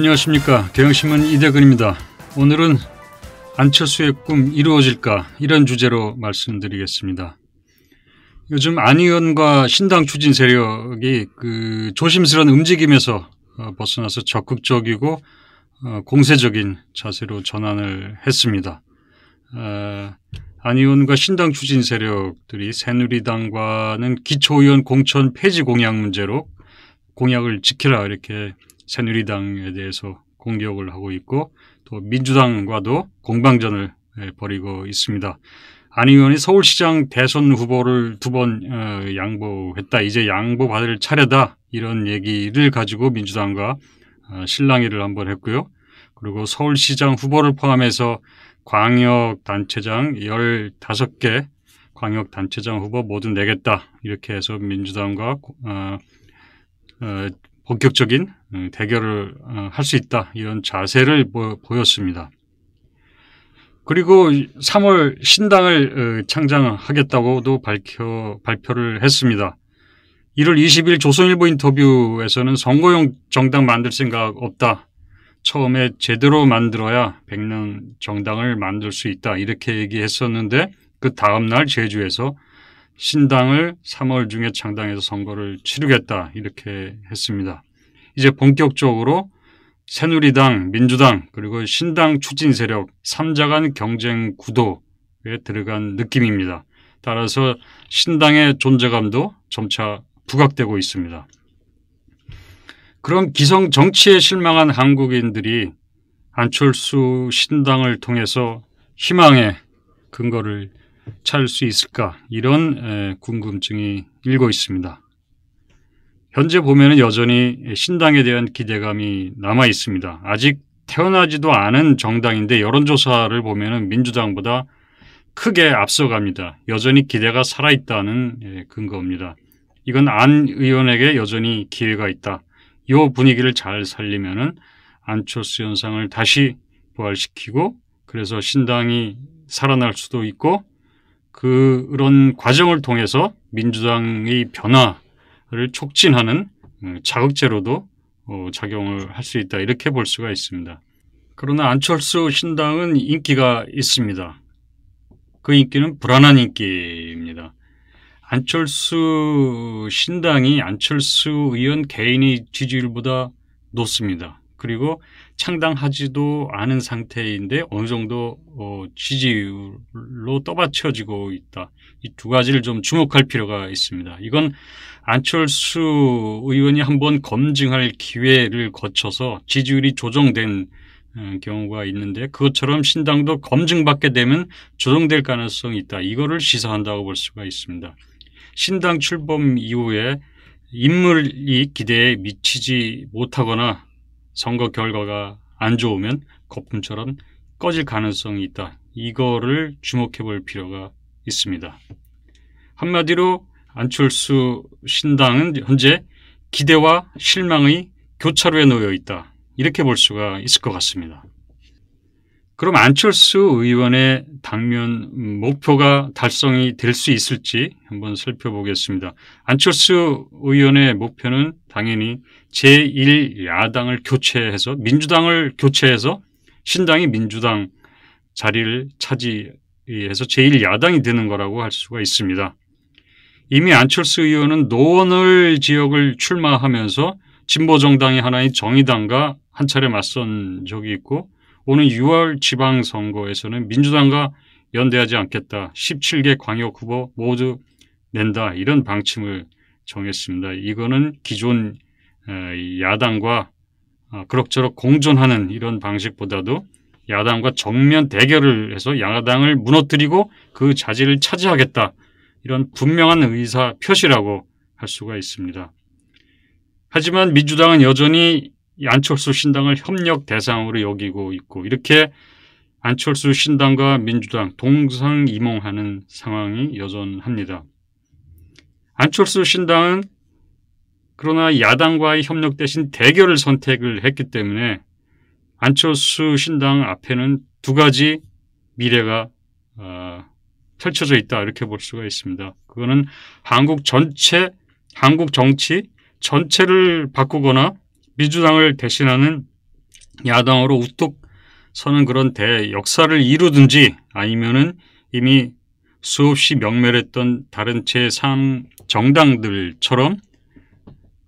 안녕하십니까 대형신문 이대근입니다. 오늘은 안철수의 꿈 이루어질까 이런 주제로 말씀드리겠습니다. 요즘 안 의원과 신당 추진 세력이 그 조심스러운 움직임에서 어, 벗어나서 적극적이고 어, 공세적인 자세로 전환을 했습니다. 어, 안 의원과 신당 추진 세력들이 새누리당과는 기초의원 공천 폐지 공약 문제로 공약을 지키라 이렇게 새누리당에 대해서 공격을 하고 있고 또 민주당과도 공방전을 예, 벌이고 있습니다. 안 의원이 서울시장 대선 후보를 두번 어, 양보했다. 이제 양보받을 차례다. 이런 얘기를 가지고 민주당과 어, 실랑이를 한번 했고요. 그리고 서울시장 후보를 포함해서 광역단체장 15개 광역단체장 후보 모두 내겠다. 네 이렇게 해서 민주당과 어, 본격적인 음, 대결을 어, 할수 있다 이런 자세를 보였습니다. 그리고 3월 신당을 어, 창장하겠다고도 밝혀 발표를 했습니다. 1월 20일 조선일보 인터뷰에서는 선거용 정당 만들 생각 없다. 처음에 제대로 만들어야 백령 정당을 만들 수 있다. 이렇게 얘기했었는데 그 다음날 제주에서 신당을 3월 중에 창당해서 선거를 치르겠다. 이렇게 했습니다. 이제 본격적으로 새누리당, 민주당 그리고 신당 추진 세력 3자 간 경쟁 구도에 들어간 느낌입니다. 따라서 신당의 존재감도 점차 부각되고 있습니다. 그럼 기성 정치에 실망한 한국인들이 안철수 신당을 통해서 희망의 근거를 찾을 수 있을까 이런 궁금증이 일고 있습니다. 현재 보면 여전히 신당에 대한 기대감이 남아 있습니다. 아직 태어나지도 않은 정당인데 여론조사를 보면 민주당보다 크게 앞서갑니다. 여전히 기대가 살아있다는 예, 근거입니다. 이건 안 의원에게 여전히 기회가 있다. 이 분위기를 잘살리면 안철수 현상을 다시 부활시키고 그래서 신당이 살아날 수도 있고 그런 과정을 통해서 민주당의 변화 를 촉진하는 어, 자극제로도 어, 작용을 할 수 있다 이렇게 볼 수가 있습니다. 그러나 안철수 신당은 인기가 있습니다. 그 인기는 불안한 인기입니다. 안철수 신당이 안철수 의원 개인의 지지율보다 높습니다. 그리고 창당하지도 않은 상태인데 어느 정도 어, 지지율로 떠받쳐지고 있다. 이 두 가지를 좀 주목할 필요가 있습니다. 이건 안철수 의원이 한번 검증할 기회를 거쳐서 지지율이 조정된 어, 경우가 있는데 그것처럼 신당도 검증받게 되면 조정될 가능성이 있다. 이거를 시사한다고 볼 수가 있습니다. 신당 출범 이후에 인물이 기대에 미치지 못하거나 선거 결과가 안 좋으면 거품처럼 꺼질 가능성이 있다. 이거를 주목해 볼 필요가 있습니다. 한마디로 안철수 신당은 현재 기대와 실망의 교차로에 놓여 있다. 이렇게 볼 수가 있을 것 같습니다. 그럼 안철수 의원의 당면 목표가 달성이 될 수 있을지 한번 살펴보겠습니다. 안철수 의원의 목표는 당연히 제1야당을 교체해서 민주당을 교체해서 신당이 민주당 자리를 차지해서 제1야당이 되는 거라고 할 수가 있습니다. 이미 안철수 의원은 노원을 지역을 출마하면서 진보정당의 하나인 정의당과 한 차례 맞선 적이 있고 오는 6월 지방선거에서는 민주당과 연대하지 않겠다. 17개 광역 후보 모두 낸다. 이런 방침을 정했습니다. 이거는 기존 야당과 아, 그럭저럭 공존하는 이런 방식보다도 야당과 정면 대결을 해서 야당을 무너뜨리고 그자질을 차지하겠다. 이런 분명한 의사 표시라고 할 수가 있습니다. 하지만 민주당은 여전히 안철수 신당을 협력 대상으로 여기고 있고 이렇게 안철수 신당과 민주당 동상이몽하는 상황이 여전합니다. 안철수 신당은 그러나 야당과의 협력 대신 대결을 선택을 했기 때문에 안철수 신당 앞에는 두 가지 미래가 아, 펼쳐져 있다 이렇게 볼 수가 있습니다. 그거는 한국 전체, 한국 정치 전체를 바꾸거나 민주당을 대신하는 야당으로 우뚝 서는 그런 대역사를 이루든지 아니면은 이미 수없이 명멸했던 다른 제3 정당들처럼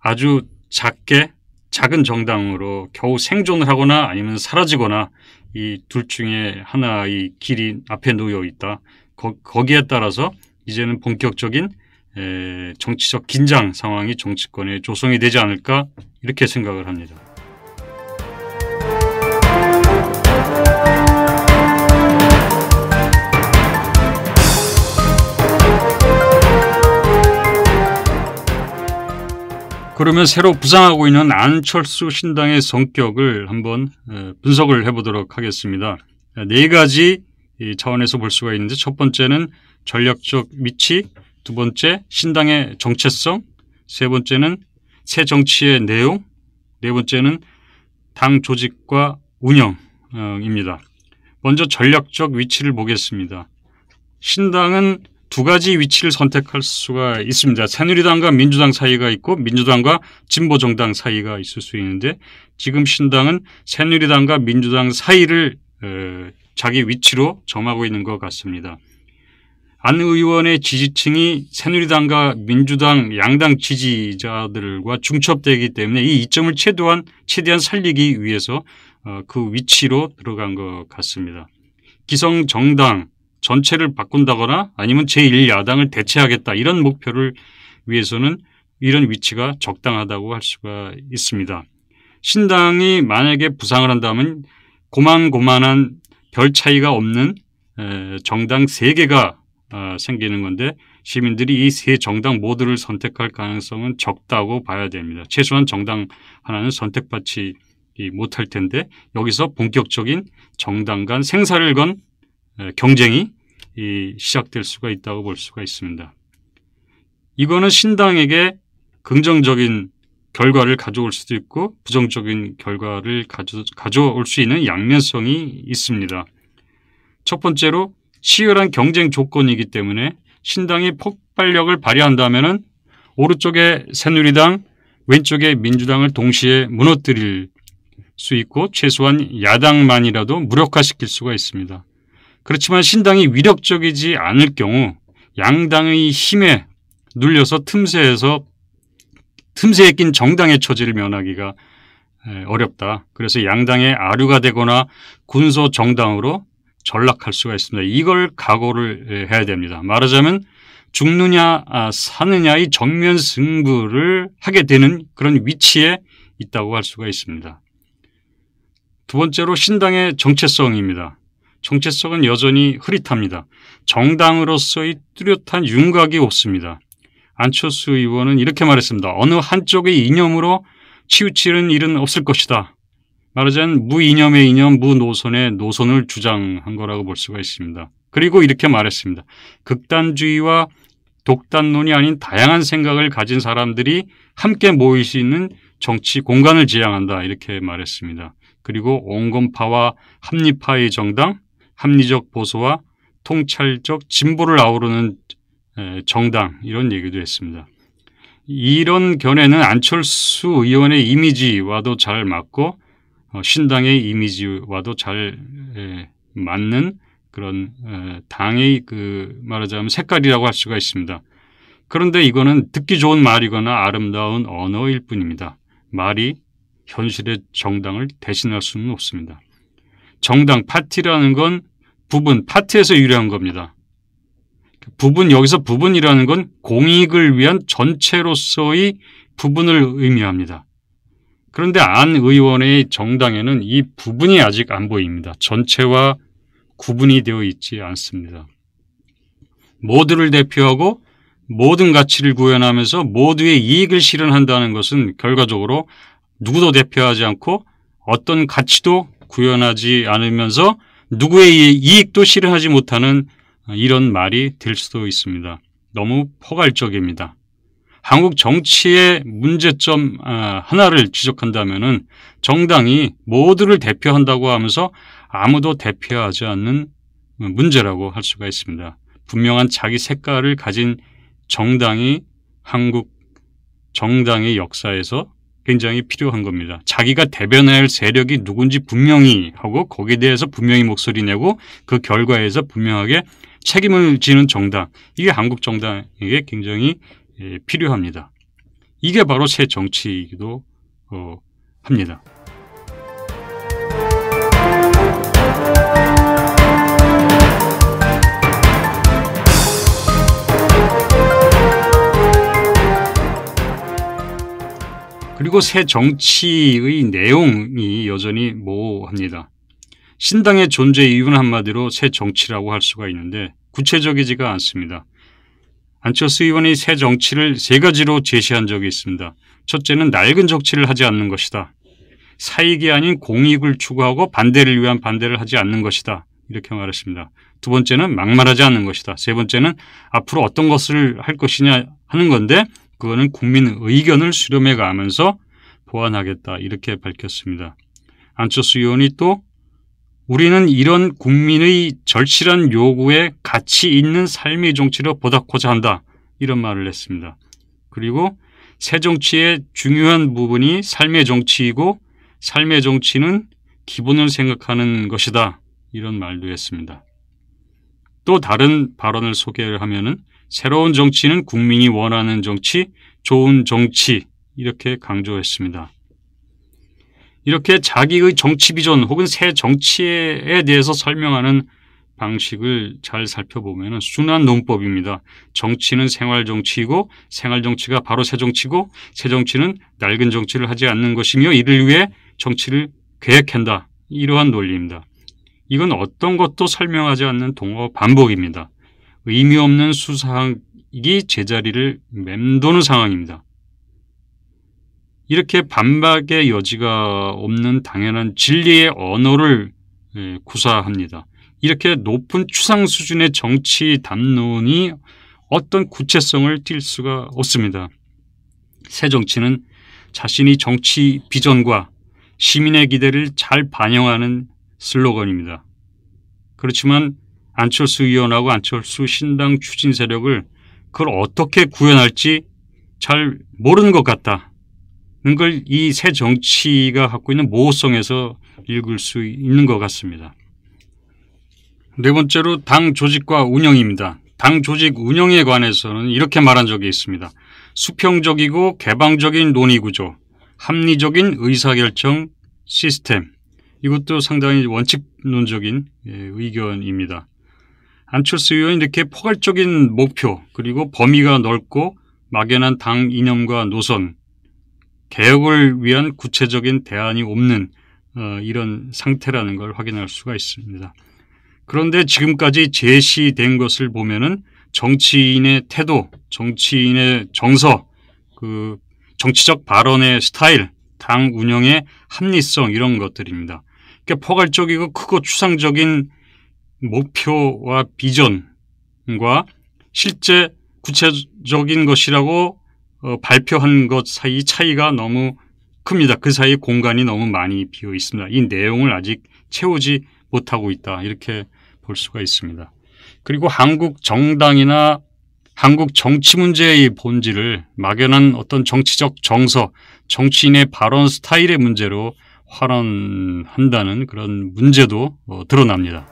아주 작게 작은 정당으로 겨우 생존을 하거나 아니면 사라지거나 이 둘 중에 하나의 길이 앞에 놓여 있다. 거, 기에 따라서 이제는 본격적인 에, 정치적 긴장 상황이 정치권에 조성이 되지 않을까 이렇게 생각을 합니다. 그러면 새로 부상하고 있는 안철수 신당의 성격을 한번 분석을 해보도록 하겠습니다. 네 가지 이 차원에서 볼 수가 있는데 첫 번째는 전략적 위치, 두 번째 신당의 정체성, 세 번째는 새 정치의 내용, 네 번째는 당 조직과 운영입니다. 먼저 전략적 위치를 보겠습니다. 신당은 두 가지 위치를 선택할 수가 있습니다. 새누리당과 민주당 사이가 있고 민주당과 진보정당 사이가 있을 수 있는데 지금 신당은 새누리당과 민주당 사이를 자기 위치로 점하고 있는 것 같습니다. 안 의원의 지지층이 새누리당과 민주당 양당 지지자들과 중첩되기 때문에 이 이점을 최대한, 최대한 살리기 위해서 어, 그 위치로 들어간 것 같습니다. 기성 정당 전체를 바꾼다거나 아니면 제1야당을 대체하겠다 이런 목표를 위해서는 이런 위치가 적당하다고 할 수가 있습니다. 신당이 만약에 부상을 한다면 고만고만한 별 차이가 없는 정당 3개가 어, 생기는 건데 시민들이 이 세 정당 모두를 선택할 가능성은 적다고 봐야 됩니다. 최소한 정당 하나는 선택받지 못할 텐데 여기서 본격적인 정당 간 생사를 건 경쟁이 시작될 수가 있다고 볼 수가 있습니다. 이거는 신당에게 긍정적인 결과를 가져올 수도 있고 부정적인 결과를 가져, 가져올 수 있는 양면성이 있습니다. 첫 번째로 치열한 경쟁 조건이기 때문에 신당이 폭발력을 발휘한다면 오른쪽에 새누리당, 왼쪽에 민주당을 동시에 무너뜨릴 수 있고 최소한 야당만이라도 무력화시킬 수가 있습니다. 그렇지만 신당이 위력적이지 않을 경우 양당의 힘에 눌려서 틈새에서 틈새에 낀 정당의 처지를 면하기가 어렵다. 그래서 양당의 아류가 되거나 군소 정당으로 전락할 수가 있습니다. 이걸 각오를 해야 됩니다. 말하자면 죽느냐 아, 사느냐의 정면 승부를 하게 되는 그런 위치에 있다고 할 수가 있습니다. 두 번째로 신당의 정체성입니다. 정체성은 여전히 흐릿합니다. 정당으로서의 뚜렷한 윤곽이 없습니다. 안철수 의원은 이렇게 말했습니다. 어느 한쪽의 이념으로 치우치는 일은 없을 것이다. 말하자면 무이념의 이념, 무노선의 노선을 주장한 거라고 볼 수가 있습니다. 그리고 이렇게 말했습니다. 극단주의와 독단론이 아닌 다양한 생각을 가진 사람들이 함께 모일 수 있는 정치 공간을 지향한다 이렇게 말했습니다. 그리고 온건파와 합리파의 정당, 합리적 보수와 통찰적 진보를 아우르는 예, 정당 이런 얘기도 했습니다. 이런 견해는 안철수 의원의 이미지와도 잘 맞고 어, 신당의 이미지와도 잘 예, 맞는 그런 어, 당의 그 말하자면 색깔이라고 할 수가 있습니다. 그런데 이거는 듣기 좋은 말이거나 아름다운 언어일 뿐입니다. 말이 현실의 정당을 대신할 수는 없습니다. 정당 파티라는 건 부분 파티에서 유래한 겁니다. 부분 여기서 부분이라는 건 공익을 위한 전체로서의 부분을 의미합니다. 그런데 안 의원의 정당에는 이 부분이 아직 안 보입니다. 전체와 구분이 되어 있지 않습니다. 모두를 대표하고 모든 가치를 구현하면서 모두의 이익을 실현한다는 것은 결과적으로 누구도 대표하지 않고 어떤 가치도 구현하지 않으면서 누구의 이익도 실현하지 못하는 이런 말이 될 수도 있습니다. 너무 포괄적입니다. 한국 정치의 문제점 아, 하나를 지적한다면 정당이 모두를 대표한다고 하면서 아무도 대표하지 않는 문제라고 할 수가 있습니다. 분명한 자기 색깔을 가진 정당이 한국 정당의 역사에서 굉장히 필요한 겁니다. 자기가 대변할 세력이 누군지 분명히 하고 거기에 대해서 분명히 목소리 내고 그 결과에서 분명하게 책임을 지는 정당 이게 한국 정당에게 굉장히 예, 필요합니다. 이게 바로 새 정치이기도 어, 합니다. 그리고 새 정치의 내용이 여전히 모호합니다. 신당의 존재 이유는 한마디로 새 정치라고 할 수가 있는데 구체적이지가 않습니다. 안철수 의원이 새 정치를 세 가지로 제시한 적이 있습니다. 첫째는 낡은 정치를 하지 않는 것이다. 사익이 아닌 공익을 추구하고 반대를 위한 반대를 하지 않는 것이다. 이렇게 말했습니다. 두 번째는 막말하지 않는 것이다. 세 번째는 앞으로 어떤 것을 할 것이냐 하는 건데 그거는 국민 의견을 수렴해 가면서 보완하겠다 이렇게 밝혔습니다. 안철수 의원이 또 우리는 이런 국민의 절실한 요구에 가치 있는 삶의 정치를 보답고자 한다. 이런 말을 했습니다. 그리고 새 정치의 중요한 부분이 삶의 정치이고 삶의 정치는 기본을 생각하는 것이다. 이런 말도 했습니다. 또 다른 발언을 소개를 하면은 새로운 정치는 국민이 원하는 정치, 좋은 정치 이렇게 강조했습니다. 이렇게 자기의 정치 비전 혹은 새 정치에 대해서 설명하는 방식을 잘 살펴보면 순환 논법입니다. 정치는 생활 정치이고 생활 정치가 바로 새 정치고 새 정치는 낡은 정치를 하지 않는 것이며 이를 위해 정치를 계획한다. 이러한 논리입니다. 이건 어떤 것도 설명하지 않는 동어 반복입니다. 의미 없는 수상이 제자리를 맴도는 상황입니다. 이렇게 반박의 여지가 없는 당연한 진리의 언어를 예, 구사합니다. 이렇게 높은 추상 수준의 정치 담론이 어떤 구체성을 띨 수가 없습니다. 새 정치는 자신이 정치 비전과 시민의 기대를 잘 반영하는 슬로건입니다. 그렇지만 안철수 의원하고 안철수 신당 추진 세력을 그걸 어떻게 구현할지 잘 모르는 것 같다. 그걸 이 새 정치가 갖고 있는 모호성에서 읽을 수 있는 것 같습니다. 네 번째로 당 조직과 운영입니다. 당 조직 운영에 관해서는 이렇게 말한 적이 있습니다. 수평적이고 개방적인 논의 구조, 합리적인 의사결정 시스템. 이것도 상당히 원칙론적인 예, 의견입니다. 안철수 의원이 이렇게 포괄적인 목표 그리고 범위가 넓고 막연한 당 이념과 노선 개혁을 위한 구체적인 대안이 없는 어, 이런 상태라는 걸 확인할 수가 있습니다. 그런데 지금까지 제시된 것을 보면은 정치인의 태도, 정치인의 정서, 그 정치적 발언의 스타일, 당 운영의 합리성 이런 것들입니다. 그러니까 포괄적이고 크고 추상적인 목표와 비전과 실제 구체적인 것이라고 어, 발표한 것 사이 차이가 너무 큽니다. 그 사이 공간이 너무 많이 비어 있습니다. 이 내용을 아직 채우지 못하고 있다. 이렇게 볼 수가 있습니다. 그리고 한국 정당이나 한국 정치 문제의 본질을 막연한 어떤 정치적 정서, 정치인의 발언 스타일의 문제로 환원한다는 그런 문제도 어, 드러납니다.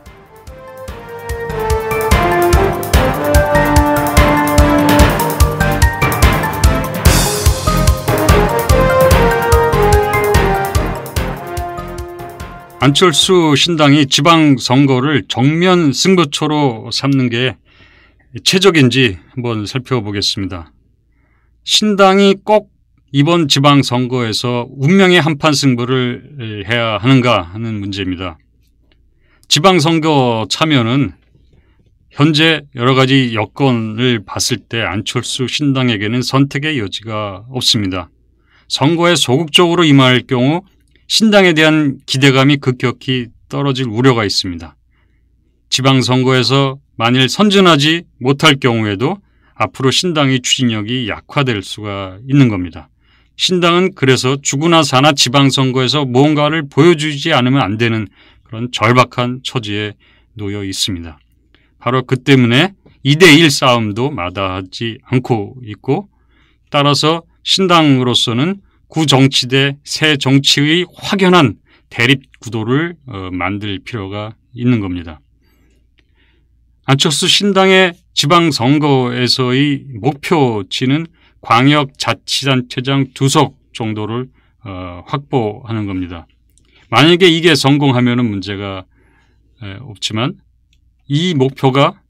안철수 신당이 지방선거를 정면 승부처로 삼는 게 최적인지 한번 살펴보겠습니다. 신당이 꼭 이번 지방선거에서 운명의 한판 승부를 해야 하는가 하는 문제입니다. 지방선거 참여는 현재 여러 가지 여건을 봤을 때 안철수 신당에게는 선택의 여지가 없습니다. 선거에 소극적으로 임할 경우 신당에 대한 기대감이 급격히 떨어질 우려가 있습니다. 지방선거에서 만일 선전하지 못할 경우에도 앞으로 신당의 추진력이 약화될 수가 있는 겁니다. 신당은 그래서 죽으나 사나 지방선거에서 뭔가를 보여주지 않으면 안 되는 그런 절박한 처지에 놓여 있습니다. 바로 그 때문에 2대1 싸움도 마다하지 않고 있고 따라서 신당으로서는 구정치대 새 정치의 확연한 대립 구도를 어, 만들 필요가 있는 겁니다. 안철수 신당의 지방선거에서의 목표치는 광역자치단체장 두 석 정도를 어, 확보하는 겁니다. 만약에 이게 성공하면 문제가 없지만 이 목표가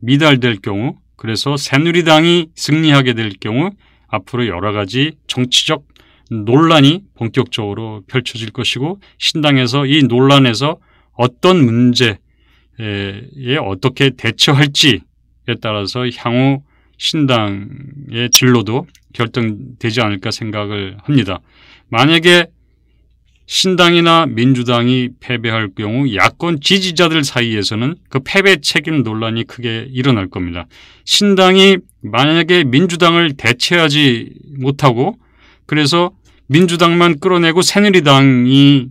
미달될 경우 그래서 새누리당이 승리하게 될 경우 앞으로 여러 가지 정치적 논란이 본격적으로 펼쳐질 것이고 신당에서 이 논란에서 어떤 문제에 어떻게 대처할지에 따라서 향후 신당의 진로도 결정되지 않을까 생각을 합니다. 만약에 신당이나 민주당이 패배할 경우 야권 지지자들 사이에서는 그 패배 책임 논란이 크게 일어날 겁니다. 신당이 만약에 민주당을 대체하지 못하고 그래서 민주당만 끌어내고 새누리당이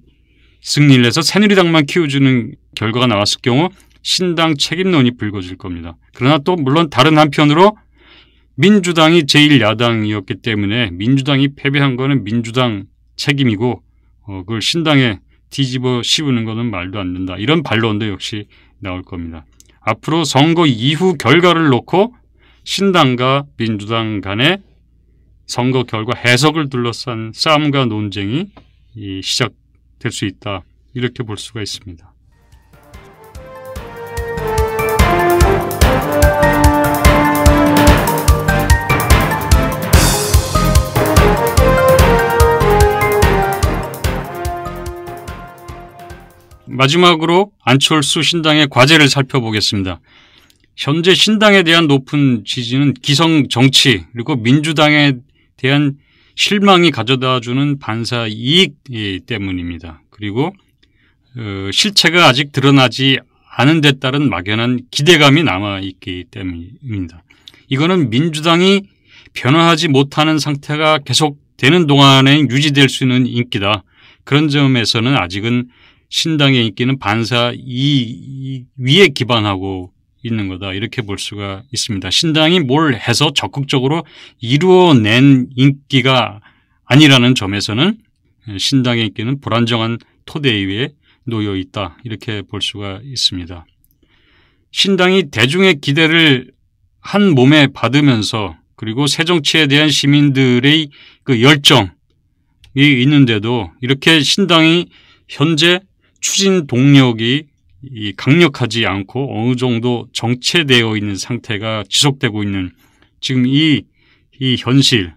승리를 해서 새누리당만 키워주는 결과가 나왔을 경우 신당 책임론이 불거질 겁니다. 그러나 또 물론 다른 한편으로 민주당이 제1야당이었기 때문에 민주당이 패배한 거는 민주당 책임이고 어, 그걸 신당에 뒤집어 씌우는 거는 말도 안 된다. 이런 반론도 역시 나올 겁니다. 앞으로 선거 이후 결과를 놓고 신당과 민주당 간의 선거 결과 해석을 둘러싼 싸움과 논쟁이 시작될 수 있다 이렇게 볼 수가 있습니다. 마지막으로 안철수 신당의 과제를 살펴보겠습니다. 현재 신당에 대한 높은 지지는 기성 정치 그리고 민주당에 대한 실망이 가져다주는 반사 이익 예, 때문입니다. 그리고 어, 실체가 아직 드러나지 않은 데 따른 막연한 기대감이 남아있기 때문입니다. 이거는 민주당이 변화하지 못하는 상태가 계속되는 동안에 유지될 수 있는 인기다. 그런 점에서는 아직은 신당의 인기는 반사 이익 위에 기반하고 있는 거다 이렇게 볼 수가 있습니다. 신당이 뭘 해서 적극적으로 이루어낸 인기가 아니라는 점에서는 신당의 인기는 불안정한 토대 위에 놓여 있다 이렇게 볼 수가 있습니다. 신당이 대중의 기대를 한 몸에 받으면서 그리고 새 정치에 대한 시민들의 그 열정이 있는데도 이렇게 신당이 현재 추진 동력이 이 강력하지 않고 어느 정도 정체되어 있는 상태가 지속되고 있는 지금 이, 이 현실,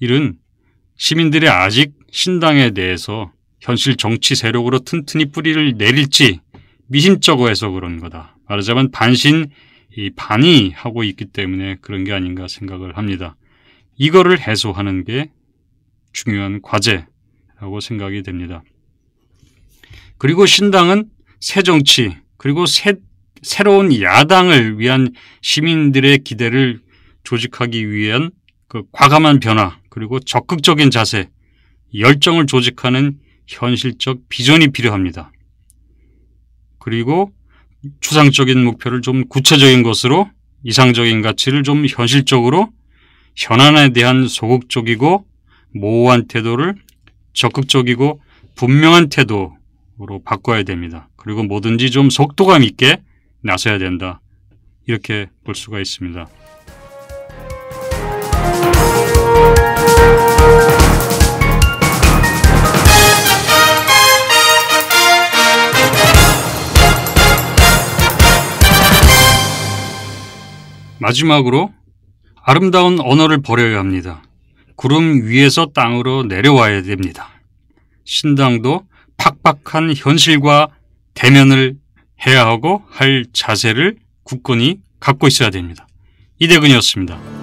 이은 시민들이 아직 신당에 대해서 현실 정치 세력으로 튼튼히 뿌리를 내릴지 미심쩍어 해서 그런 거다. 말하자면 반신, 이 반이 하고 있기 때문에 그런 게 아닌가 생각을 합니다. 이거를 해소하는 게 중요한 과제라고 생각이 됩니다. 그리고 신당은 새 정치 그리고 새, 새로운 야당을 위한 시민들의 기대를 조직하기 위한 그 과감한 변화 그리고 적극적인 자세 열정을 조직하는 현실적 비전이 필요합니다. 그리고 추상적인 목표를 좀 구체적인 것으로 이상적인 가치를 좀 현실적으로 현안에 대한 소극적이고 모호한 태도를 적극적이고 분명한 태도 으로 바꿔야 됩니다. 그리고 뭐든지 좀 속도감 있게 나서야 된다. 이렇게 볼 수가 있습니다. 마지막으로 아름다운 언어를 버려야 합니다. 구름 위에서 땅으로 내려와야 됩니다. 신당도 팍팍한 현실과 대면을 해야 하고 할 자세를 굳건히 갖고 있어야 됩니다. 이대근이었습니다.